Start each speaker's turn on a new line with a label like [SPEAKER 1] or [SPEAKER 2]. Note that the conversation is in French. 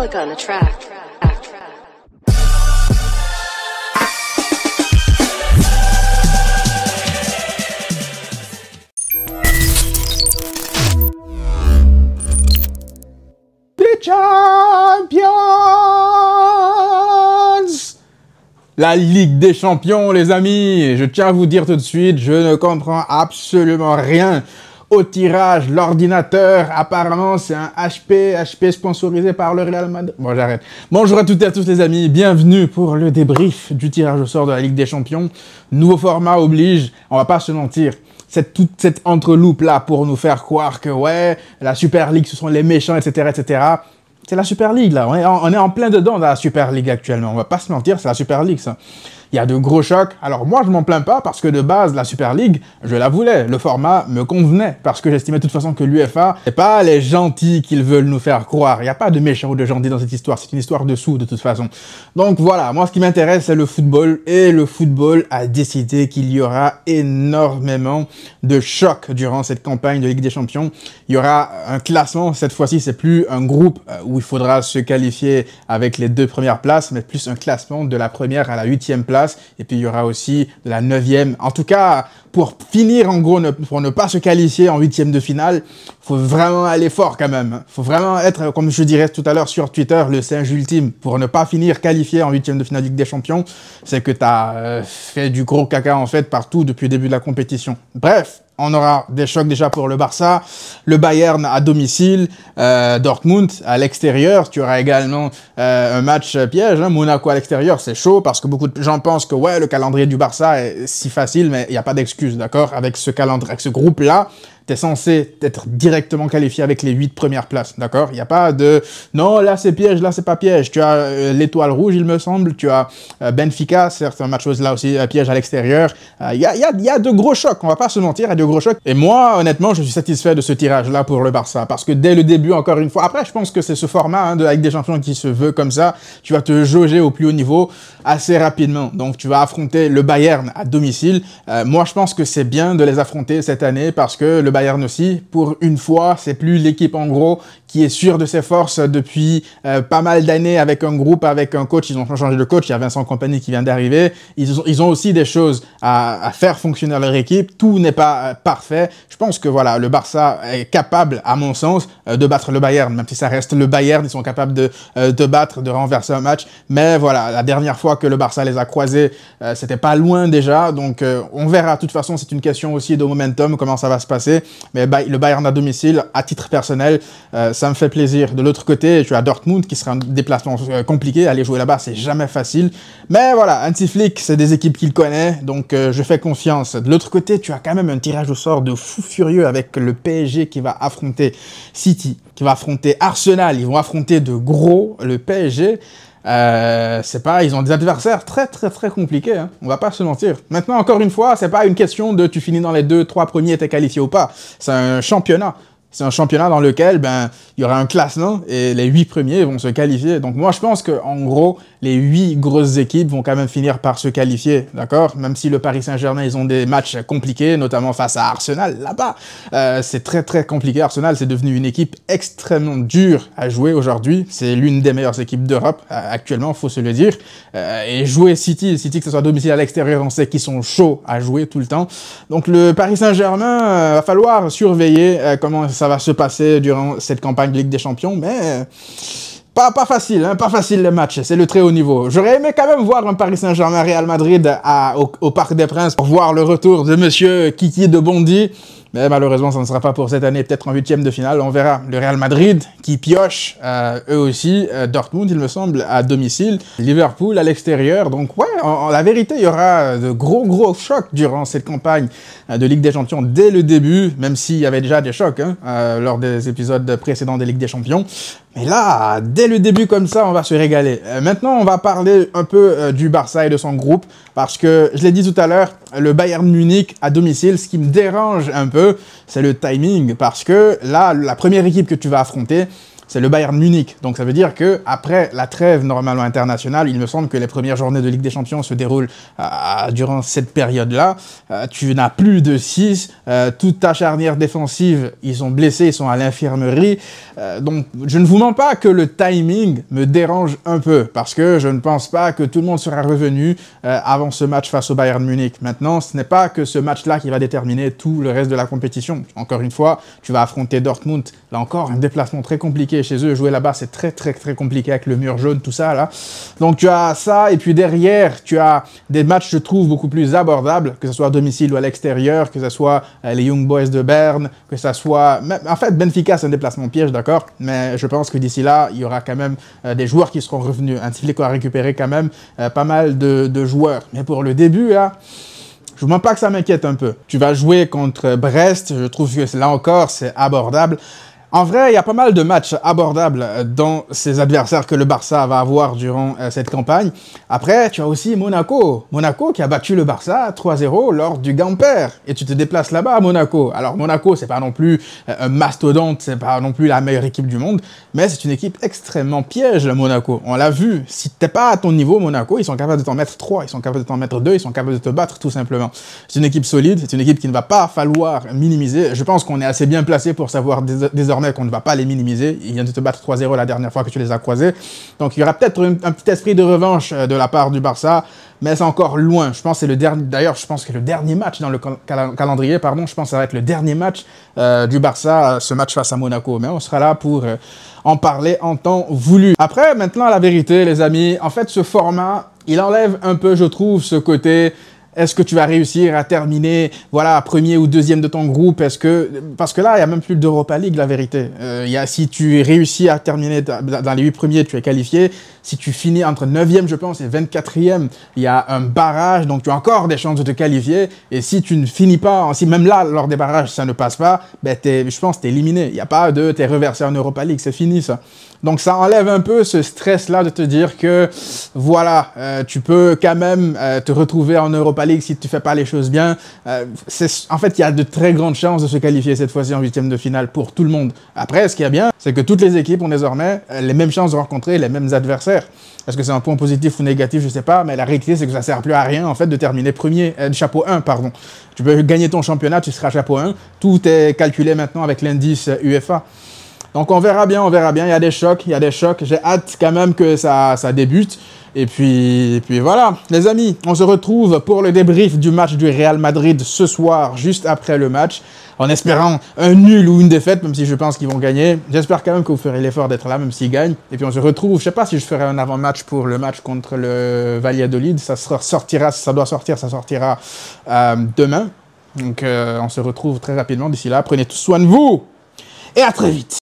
[SPEAKER 1] La Ligue des Champions, les amis! Je tiens à vous dire tout de suite, je ne comprends absolument rien au tirage, l'ordinateur, apparemment c'est un HP, HP sponsorisé par le Real Madrid. Bon j'arrête. Bonjour à toutes et à tous les amis, bienvenue pour le débrief du tirage au sort de la Ligue des Champions. Nouveau format oblige, on va pas se mentir cette, toute cette entreloupe là pour nous faire croire que ouais, la Super League ce sont les méchants, etc., etc. C'est la Super League là, on est, en, plein dedans dans la Super League actuellement, on va pas se mentir, c'est la Super League ça il y a de gros chocs. Alors moi, je m'en plains pas parce que de base, la Super League, je la voulais. Le format me convenait parce que j'estimais de toute façon que l'UFA, c'est pas les gentils qu'ils veulent nous faire croire. Il n'y a pas de méchants ou de gentils dans cette histoire. C'est une histoire de sous de toute façon. Donc voilà, moi, ce qui m'intéresse, c'est le football et le football a décidé qu'il y aura énormément de chocs durant cette campagne de Ligue des Champions. Il y aura un classement. Cette fois-ci, c'est plus un groupe euh, où il faudra se qualifier avec les deux premières places, mais plus un classement de la première à la huitième place et puis il y aura aussi de la neuvième. En tout cas, pour finir, en gros, ne, pour ne pas se qualifier en huitième de finale, faut vraiment aller fort quand même. Faut vraiment être, comme je dirais tout à l'heure sur Twitter, le singe ultime. Pour ne pas finir qualifié en huitième de finale Ligue des Champions, c'est que tu as euh, fait du gros caca en fait partout depuis le début de la compétition. Bref, on aura des chocs déjà pour le Barça, le Bayern à domicile, euh, Dortmund à l'extérieur. Tu auras également euh, un match piège, hein. Monaco à l'extérieur, c'est chaud parce que beaucoup de gens pensent que ouais, le calendrier du Barça est si facile, mais il n'y a pas d'excuse, d'accord Avec ce calendrier, avec ce groupe-là, tu censé être directement qualifié avec les 8 premières places, d'accord Il n'y a pas de non, là c'est piège, là c'est pas piège. Tu as euh, l'étoile rouge, il me semble, tu as euh, Benfica, certes, un match là aussi, euh, piège à l'extérieur. Il y a, y, a, de gros chocs, on va pas se mentir, il y a de gros chocs. Et moi, honnêtement, je suis satisfait de ce tirage-là pour le Barça, parce que dès le début, encore une fois, après, je pense que c'est ce format hein, de, avec des champions qui se veut comme ça, tu vas te jauger au plus haut niveau assez rapidement. Donc tu vas affronter le Bayern à domicile. moi, je pense que c'est bien de les affronter cette année parce que le Bayern aussi. Pour une fois, c'est plus l'équipe en gros qui est sûre de ses forces depuis euh, pas mal d'années avec un groupe, avec un coach. Ils ont changé de coach. Il y a Vincent Compagnie qui vient d'arriver. Ils ont, aussi des choses à, faire fonctionner leur équipe. Tout n'est pas euh, parfait. Je pense que voilà, le Barça est capable, à mon sens, euh, de battre le Bayern, même si ça reste le Bayern. Ils sont capables de, de battre, de renverser un match. Mais voilà, la dernière fois que le Barça les a croisés, c'était pas loin déjà. Donc on verra. De toute façon, c'est une question aussi de momentum, comment ça va se passer mais le Bayern à domicile, à titre personnel, euh, ça me fait plaisir. De l'autre côté, tu as Dortmund qui sera un déplacement euh, compliqué. Aller jouer là-bas, c'est jamais facile. Mais voilà, anti Flick, c'est des équipes qu'il connaît, donc euh, je fais confiance. De l'autre côté, tu as quand même un tirage au sort de fou furieux avec le PSG qui va affronter City, qui va affronter Arsenal. Ils vont affronter de gros le PSG. Euh, c'est pas, ils ont des adversaires très très très compliqués, hein. on va pas se mentir. Maintenant, encore une fois, c'est pas une question de tu finis dans les deux, trois premiers, t'es qualifié ou pas. C'est un championnat. C'est un championnat dans lequel ben il y aura un classement et les huit premiers vont se qualifier. Donc moi je pense que en gros les huit grosses équipes vont quand même finir par se qualifier, d'accord Même si le Paris Saint-Germain ils ont des matchs compliqués, notamment face à Arsenal là-bas, euh, c'est très très compliqué. Arsenal c'est devenu une équipe extrêmement dure à jouer aujourd'hui. C'est l'une des meilleures équipes d'Europe euh, actuellement, faut se le dire. Euh, et jouer City, City que ce soit domicile à l'extérieur, on sait qu'ils sont chauds à jouer tout le temps. Donc le Paris Saint-Germain va falloir surveiller comment ça va se passer durant cette campagne Ligue des Champions, mais euh, pas, pas facile, hein, pas facile le match, c'est le très haut niveau. J'aurais aimé quand même voir un Paris Saint-Germain-Real Madrid au, Parc des Princes pour voir le retour de monsieur Kiki de Bondy. Mais malheureusement, ça ne sera pas pour cette année, peut-être en huitième de finale. On verra. Le Real Madrid qui pioche, euh, eux aussi, euh, Dortmund, il me semble, à domicile, Liverpool à l'extérieur. Donc ouais, en, la vérité, il y aura de gros, gros chocs durant cette campagne euh, de Ligue des Champions dès le début, même s'il y avait déjà des chocs hein, lors des épisodes précédents des Ligues des Champions. Mais là, dès le début comme ça, on va se régaler. Euh, maintenant, on va parler un peu euh, du Barça et de son groupe, parce que je l'ai dit tout à l'heure, le Bayern Munich à domicile, ce qui me dérange un peu, c'est le timing, parce que là, la première équipe que tu vas affronter, c'est le Bayern Munich. Donc ça veut dire que après la trêve normalement internationale, il me semble que les premières journées de Ligue des Champions se déroulent euh, durant cette période-là. Euh, tu n'as plus de 6, euh, toute ta charnière défensive, ils sont blessés, ils sont à l'infirmerie. donc je ne vous mens pas que le timing me dérange un peu parce que je ne pense pas que tout le monde sera revenu avant ce match face au Bayern Munich. Maintenant, ce n'est pas que ce match-là qui va déterminer tout le reste de la compétition. Encore une fois, tu vas affronter Dortmund, là encore un déplacement très compliqué chez eux. Jouer là-bas, c'est très, très, très compliqué avec le mur jaune, tout ça, là. Donc, tu as ça. Et puis derrière, tu as des matchs, je trouve, beaucoup plus abordables, que ce soit à domicile ou à l'extérieur, que ce soit euh, les Young Boys de Berne, que ce soit. En fait, Benfica, c'est un déplacement piège, d'accord. Mais je pense que d'ici là, il y aura quand même euh, des joueurs qui seront revenus. Un hein, Tiflico a récupéré quand même euh, pas mal de, joueurs. Mais pour le début, Je ne pas que ça m'inquiète un peu. Tu vas jouer contre Brest, je trouve que là encore, c'est abordable. En vrai, il y a pas mal de matchs abordables dans ces adversaires que le Barça va avoir durant euh, cette campagne. Après, tu as aussi Monaco. Monaco qui a battu le Barça 3-0 lors du Gamper. Et tu te déplaces là-bas à Monaco. Alors Monaco, c'est pas non plus euh, un mastodonte, c'est pas non plus la meilleure équipe du monde, mais c'est une équipe extrêmement piège, Monaco. On l'a vu. Si t'es pas à ton niveau, Monaco, ils sont capables de t'en mettre 3, ils sont capables de t'en mettre 2, ils sont capables de te battre tout simplement. C'est une équipe solide, c'est une équipe qui ne va pas falloir minimiser. Je pense qu'on est assez bien placé pour savoir désormais qu'on ne va pas les minimiser. il vient de te battre 3-0 la dernière fois que tu les as croisés. Donc il y aura peut-être un petit esprit de revanche euh, de la part du Barça, mais c'est encore loin. Je pense c'est le dernier. D'ailleurs, je pense que le dernier match dans le calendrier, pardon, je pense que ça va être le dernier match euh, du Barça, euh, ce match face à Monaco. Mais on sera là pour en parler en temps voulu. Après, maintenant la vérité, les amis. En fait, ce format, il enlève un peu, je trouve, ce côté est-ce que tu vas réussir à terminer, voilà, premier ou deuxième de ton groupe Est-ce que parce que là, il y a même plus d'Europa League, la vérité. Euh, il si tu réussis à terminer dans les huit premiers, tu es qualifié. Si tu finis entre 9e, je pense, et 24e, il y a un barrage, donc tu as encore des chances de te qualifier. Et si tu ne finis pas, si même là, lors des barrages, ça ne passe pas, ben je pense que tu es éliminé. Il n'y a pas de t'es reversé en Europa League, c'est fini ça. Donc ça enlève un peu ce stress-là de te dire que voilà, euh, tu peux quand même euh, te retrouver en Europa League si tu fais pas les choses bien. Euh, en fait, il y a de très grandes chances de se qualifier cette fois-ci en huitième de finale pour tout le monde. Après, ce qui est bien, c'est que toutes les équipes ont désormais les mêmes chances de rencontrer les mêmes adversaires est-ce que c'est un point positif ou négatif Je ne sais pas, mais la réalité, c'est que ça ne sert plus à rien, en fait, de terminer premier, euh, chapeau 1, pardon. Tu peux gagner ton championnat, tu seras chapeau 1. Tout est calculé maintenant avec l'indice euh, UEFA. Donc on verra bien, on verra bien. Il y a des chocs, il y a des chocs. J'ai hâte quand même que ça, ça débute. Et puis, puis voilà, les amis, on se retrouve pour le débrief du match du Real Madrid ce soir, juste après le match, en espérant un nul ou une défaite, même si je pense qu'ils vont gagner. J'espère quand même que vous ferez l'effort d'être là, même s'ils gagnent. Et puis on se retrouve, je sais pas si je ferai un avant-match pour le match contre le Valladolid, ça sortira, si ça doit sortir, ça sortira euh, demain. Donc euh, on se retrouve très rapidement d'ici là, prenez tout soin de vous et à très vite